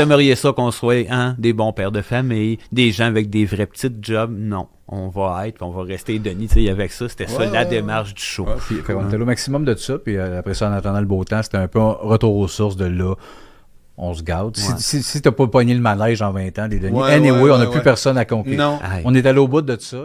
J'aimerais ça qu'on soit hein, des bons pères de famille, des gens avec des vrais petits jobs. Non on va être, on va rester Denis, tu sais, avec ça, c'était ça la démarche du show. on était au maximum de ça, puis euh, après ça, en attendant le beau temps, c'était un peu un retour aux sources de là. On se gâte. Si, si, t'as pas pogné le manège en 20 ans, des Denis, anyway, on n'a plus personne à compter. On est allé au bout de ça.